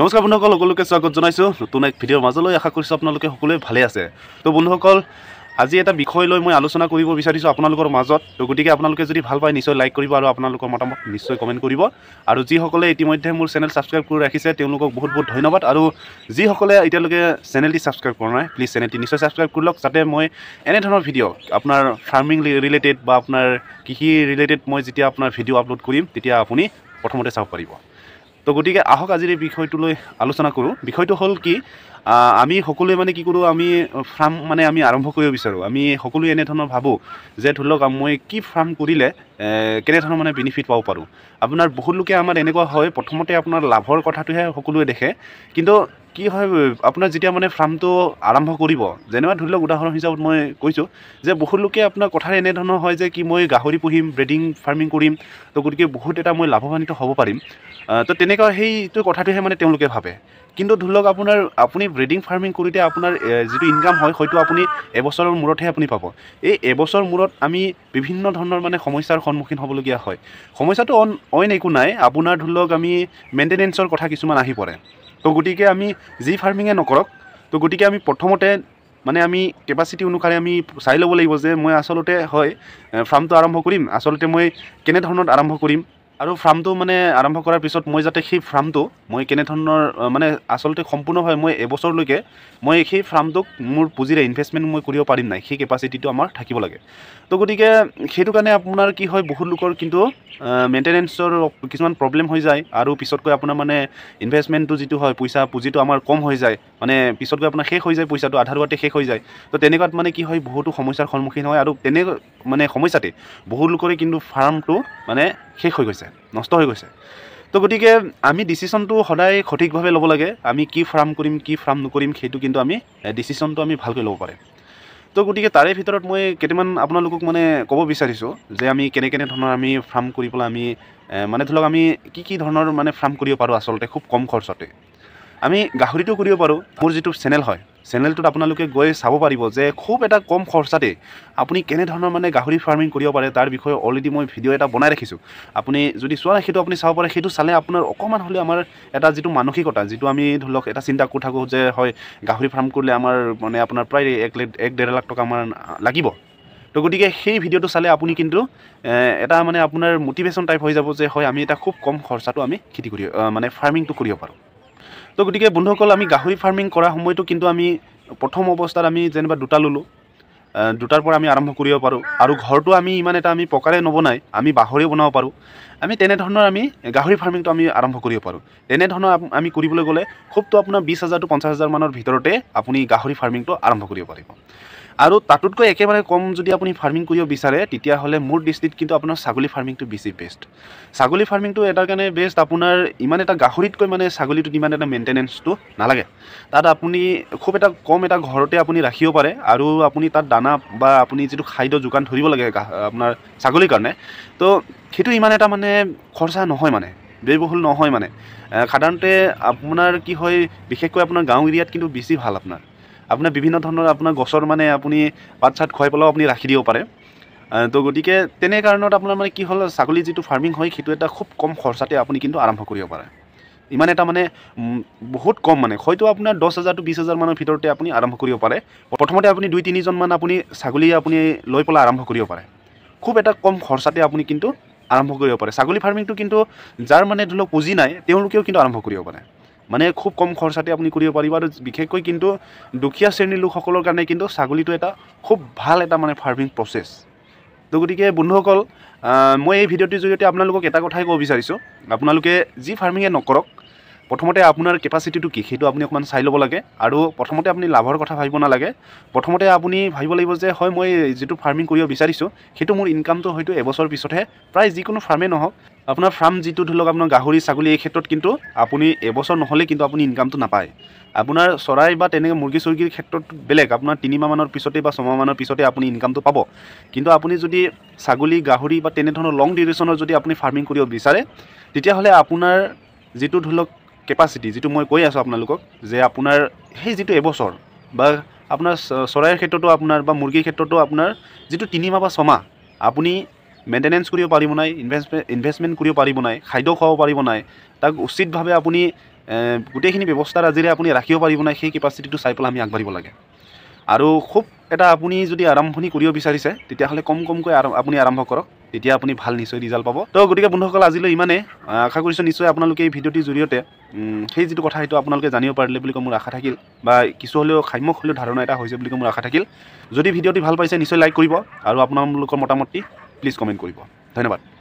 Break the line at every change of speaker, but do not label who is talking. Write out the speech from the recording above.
নমস্কাৰ বন্ধুসকল সকলোকে স্বাগত জনাইছোঁ নতুন এক ভিডিঅ'ৰ মাজলৈ আশা কৰিছোঁ আপোনালোকে সকলোৱে ভালেই আছে তো বন্ধুসকল আজি এটা বিষয় লৈ মই আলোচনা কৰিব বিচাৰিছোঁ আপোনালোকৰ মাজত তো গতিকে আপোনালোকে যদি ভাল পায় নিশ্চয় লাইক কৰিব আৰু আপোনালোকৰ মতামত নিশ্চয় কমেণ্ট কৰিব আৰু যিসকলে ইতিমধ্যে মোৰ চেনেল ছাবস্ক্ৰাইব কৰি ৰাখিছে তেওঁলোকক বহুত বহুত ধন্যবাদ আৰু যিসকলে এতিয়ালৈকে চেনেলটি ছাবস্ক্ৰাইব কৰা নাই প্লিজ চেনেলটি নিশ্চয় ছাবস্ক্ৰাইব কৰি লওক যাতে মই এনেধৰণৰ ভিডিঅ' আপোনাৰ ফাৰ্মিং ৰিলেটেড বা আপোনাৰ কৃষি ৰিলেটেড মই যেতিয়া আপোনাৰ ভিডিঅ' আপলোড কৰিম তেতিয়া আপুনি প্ৰথমতে চাব পাৰিব তো গতিকে আহক আজিৰ এই বিষয়টো লৈ আলোচনা কৰোঁ বিষয়টো হ'ল কি আমি সকলোৱে মানে কি কৰোঁ আমি ফাৰ্ম মানে আমি আৰম্ভ কৰিব বিচাৰোঁ আমি সকলোৱে এনেধৰণৰ ভাবোঁ যে ধৰি লওক মই কি ফাৰ্ম কৰিলে কেনেধৰণৰ মানে বেনিফিট পাব পাৰোঁ আপোনাৰ বহুত লোকে আমাৰ এনেকুৱা হয় প্ৰথমতে আপোনাৰ লাভৰ কথাটোহে সকলোৱে দেখে কিন্তু কি হয় আপোনাৰ যেতিয়া মানে ফাৰ্মটো আৰম্ভ কৰিব যেনেবা ধৰি লওক উদাহৰণ হিচাপত মই কৈছোঁ যে বহুত লোকে আপোনাৰ কথাৰে এনেধৰণৰ হয় যে কি মই গাহৰি পুহিম ব্ৰেডিং ফাৰ্মিং কৰিম তো গতিকে বহুত এটা মই লাভৱান্বিত হ'ব পাৰিম তো তেনেকুৱা সেইটো কথাটোহে মানে তেওঁলোকে ভাবে কিন্তু ধৰি লওক আপোনাৰ আপুনি ব্ৰেডিং ফাৰ্মিং কৰোঁতে আপোনাৰ যিটো ইনকাম হয় সেইটো আপুনি এবছৰৰ মূৰতহে আপুনি পাব এই এবছৰ মূৰত আমি বিভিন্ন ধৰণৰ মানে সমস্যাৰ সন্মুখীন হ'বলগীয়া হয় সমস্যাটো অইন একো নাই আপোনাৰ ধৰি লওক আমি মেইনটেনেঞ্চৰ কথা কিছুমান আহি পৰে তো গতিকে আমি যি ফাৰ্মিঙে নকৰক তো গতিকে আমি প্ৰথমতে মানে আমি কেপাচিটি অনুসাৰে আমি চাই ল'ব লাগিব যে মই আচলতে হয় ফাৰ্মটো আৰম্ভ কৰিম আচলতে মই কেনেধৰণত আৰম্ভ কৰিম আৰু ফাৰ্মটো মানে আৰম্ভ কৰাৰ পিছত মই যাতে সেই ফাৰ্মটো মই কেনেধৰণৰ মানে আচলতে সম্পূৰ্ণভাৱে মই এবছৰলৈকে মই সেই ফাৰ্মটোক মোৰ পুঁজিৰে ইনভেষ্টমেণ্ট মই কৰিব পাৰিম নাই সেই কেপাচিটিটো আমাৰ থাকিব লাগে তো গতিকে সেইটো কাৰণে আপোনাৰ কি হয় বহুত লোকৰ কিন্তু মেইনটেনেঞ্চৰ কিছুমান প্ৰব্লেম হৈ যায় আৰু পিছতকৈ আপোনাৰ মানে ইনভেষ্টমেণ্টটো যিটো হয় পইচা পুঁজিটো আমাৰ কম হৈ যায় মানে পিছতকৈ আপোনাৰ শেষ হৈ যায় পইচাটো আধাৰ হোৱাতে শেষ হৈ যায় তো তেনেকুৱাত মানে কি হয় বহুতো সমস্যাৰ সন্মুখীন হয় আৰু তেনে মানে সমস্যাতে বহুত লোকৰে কিন্তু ফাৰ্মটো মানে শেষ হৈ গৈছে নষ্ট হৈ গৈছে তো গতিকে আমি ডিচিশ্যনটো সদায় সঠিকভাৱে ল'ব লাগে আমি কি ফাৰ্ম কৰিম কি ফাৰ্ম নকৰিম সেইটো কিন্তু আমি ডিচিশ্যনটো আমি ভালকৈ ল'ব পাৰিম তো গতিকে তাৰে ভিতৰত মই কেইটামান আপোনালোকক মানে ক'ব বিচাৰিছোঁ যে আমি কেনে কেনে ধৰণৰ আমি ফাৰ্ম কৰি পেলাই আমি মানে ধৰি লওক আমি কি কি ধৰণৰ মানে ফাৰ্ম কৰিব পাৰোঁ আচলতে খুব কম খৰচতে আমি গাহৰিটো কৰিব পাৰোঁ মোৰ যিটো চেনেল হয় চেনেলটোত আপোনালোকে গৈ চাব পাৰিব যে খুব এটা কম খৰচাতেই আপুনি কেনেধৰণৰ মানে গাহৰি ফাৰ্মিং কৰিব পাৰে তাৰ বিষয়ে অলৰেডি মই ভিডিঅ' এটা বনাই ৰাখিছোঁ আপুনি যদি চোৱা সেইটো আপুনি চাব পাৰে সেইটো চালে আপোনাৰ অকণমান হ'লেও আমাৰ এটা যিটো মানসিকতা যিটো আমি ধৰি লওক এটা চিন্তা কৰি থাকোঁ যে হয় গাহৰি ফাৰ্ম কৰিলে আমাৰ মানে আপোনাৰ প্ৰায় এক এক ডেৰ লাখ টকা আমাৰ লাগিব তো গতিকে সেই ভিডিঅ'টো চালে আপুনি কিন্তু এটা মানে আপোনাৰ মটিভেশ্যন টাইপ হৈ যাব যে হয় আমি এটা খুব কম খৰচাটো আমি খেতি কৰি মানে ফাৰ্মিংটো কৰিব পাৰোঁ তো গতিকে বন্ধুসকল আমি গাহৰি ফাৰ্মিং কৰা সময়তো কিন্তু আমি প্ৰথম অৱস্থাত আমি যেনিবা দুটা ল'লোঁ দুটাৰ পৰা আমি আৰম্ভ কৰিব পাৰোঁ আৰু ঘৰটো আমি ইমান এটা আমি পকাৰে নবনাই আমি বাঁহৰেও বনাব পাৰোঁ আমি তেনেধৰণৰ আমি গাহৰি ফাৰ্মিংটো আমি আৰম্ভ কৰিব পাৰোঁ তেনেধৰণৰ আমি কৰিবলৈ গ'লে খুবটো আপোনাৰ বিছ হাজাৰটো টু পঞ্চাছ হাজাৰমানৰ ভিতৰতে আপুনি গাহৰি ফাৰ্মিংটো আৰম্ভ কৰিব পাৰিব আৰু তাতোতকৈ একেবাৰে কম যদি আপুনি ফাৰ্মিং কৰিব বিচাৰে তেতিয়াহ'লে মোৰ দৃষ্টিত কিন্তু আপোনাৰ ছাগলী ফাৰ্মিংটো বেছি বেষ্ট ছাগলী ফাৰ্মিংটো এটা কাৰণে বেষ্ট আপোনাৰ ইমান এটা গাহৰিতকৈ মানে ছাগলীটো ইমান এটা মেইনটেনেঞ্চটো নালাগে তাত আপুনি খুব এটা কম এটা ঘৰতে আপুনি ৰাখিব পাৰে আৰু আপুনি তাত দানা বা আপুনি যিটো খাদ্য যোগান ধৰিব লাগে আপোনাৰ ছাগলীৰ কাৰণে তো সেইটো ইমান এটা মানে খৰচা নহয় মানে ব্যয়বহুল নহয় মানে সাধাৰণতে আপোনাৰ কি হয় বিশেষকৈ আপোনাৰ গাঁও এৰিয়াত কিন্তু বেছি ভাল আপোনাৰ আপোনাৰ বিভিন্ন ধৰণৰ আপোনাৰ গছৰ মানে আপুনি পাত চাত খুৱাই পেলাইও আপুনি ৰাখি দিব পাৰে তো গতিকে তেনে কাৰণত আপোনাৰ মানে কি হ'ল ছাগলী যিটো ফাৰ্মিং হয় সেইটো এটা খুব কম খৰচাতে আপুনি কিন্তু আৰম্ভ কৰিব পাৰে ইমান এটা মানে বহুত কম মানে হয়তো আপোনাৰ দহ হাজাৰ টু বিছ হাজাৰমানৰ ভিতৰতে আপুনি আৰম্ভ কৰিব পাৰে প্ৰথমতে আপুনি দুই তিনিজনমান আপুনি ছাগলী আপুনি লৈ পেলাই আৰম্ভ কৰিব পাৰে খুব এটা কম খৰচাতে আপুনি কিন্তু আৰম্ভ কৰিব পাৰে ছাগলী ফাৰ্মিংটো কিন্তু যাৰ মানে ধৰি লওক পুঁজি নাই তেওঁলোকেও কিন্তু আৰম্ভ কৰিব পাৰে মানে খুব কম খৰচাতে আপুনি কৰিব পাৰিব আৰু বিশেষকৈ কিন্তু দুখীয়া শ্ৰেণীৰ লোকসকলৰ কাৰণে কিন্তু ছাগলীটো এটা খুব ভাল এটা মানে ফাৰ্মিং প্ৰচেছ তো গতিকে বন্ধুসকল মই এই ভিডিঅ'টোৰ জৰিয়তে আপোনালোকক এটা কথাই ক'ব বিচাৰিছোঁ আপোনালোকে যি ফাৰ্মিঙে নকৰক প্ৰথমতে আপোনাৰ কেপাচিটিটো কি সেইটো আপুনি অকণমান চাই ল'ব লাগে আৰু প্ৰথমতে আপুনি লাভৰ কথা ভাবিব নালাগে প্ৰথমতে আপুনি ভাবিব লাগিব যে হয় মই যিটো ফাৰ্মিং কৰিব বিচাৰিছোঁ সেইটো মোৰ ইনকামটো হয়তো এবছৰ পিছতহে প্ৰায় যিকোনো ফাৰ্মেই নহওক আপোনাৰ ফাৰ্ম যিটো ধৰি লওক আপোনাৰ গাহৰি ছাগলী এই ক্ষেত্ৰত কিন্তু আপুনি এবছৰ নহ'লে কিন্তু আপুনি ইনকামটো নাপায় আপোনাৰ চৰাই বা তেনেকৈ মুৰ্গী চুৰ্গীৰ ক্ষেত্ৰত বেলেগ আপোনাৰ তিনিমাহমানৰ পিছতে বা ছমাহমানৰ পিছতে আপুনি ইনকামটো পাব কিন্তু আপুনি যদি ছাগলী গাহৰি বা তেনেধৰণৰ লং ডিউৰেশ্যনৰ যদি আপুনি ফাৰ্মিং কৰিব বিচাৰে তেতিয়াহ'লে আপোনাৰ যিটো ধৰি লওক কেপাচিটি যিটো মই কৈ আছোঁ আপোনালোকক যে আপোনাৰ সেই যিটো এবছৰ বা আপোনাৰ চৰাইৰ ক্ষেত্ৰতো আপোনাৰ বা মুৰ্গীৰ ক্ষেত্ৰতো আপোনাৰ যিটো তিনিমাহ বা ছমাহ আপুনি মেইনটেনেঞ্চ কৰিব পাৰিব নাই ইনভেষ্টমেণ্ট ইনভেষ্টমেণ্ট কৰিব পাৰিব নাই খাদ্য খুৱাব পাৰিব নাই তাক উচিতভাৱে আপুনি গোটেইখিনি ব্যৱস্থাৰ আজিৰে আপুনি ৰাখিব পাৰিব নাই সেই কেপাচিটিটো চাই পেলাই আমি আগবাঢ়িব লাগে আৰু খুব এটা আপুনি যদি আৰম্ভণি কৰিব বিচাৰিছে তেতিয়াহ'লে কম কমকৈ আৰম আপুনি আৰম্ভ কৰক তেতিয়া আপুনি ভাল নিশ্চয় ৰিজাল্ট পাব তো গতিকে বন্ধুসকল আজিলৈ ইমানেই আশা কৰিছোঁ নিশ্চয় আপোনালোকে এই ভিডিঅ'টিৰ জৰিয়তে সেই যিটো কথা সেইটো আপোনালোকে জানিব পাৰিলে বুলি মোৰ আশা থাকিল বা কিছু হ'লেও সাম্যক হ'লেও ধাৰণা এটা হৈছে বুলি মোৰ আশা থাকিল যদি ভিডিঅ'টি ভাল পাইছে নিশ্চয় লাইক কৰিব আৰু আপোনালোকৰ মতামতটি প্লিজ কমেণ্ট কৰিব ধন্যবাদ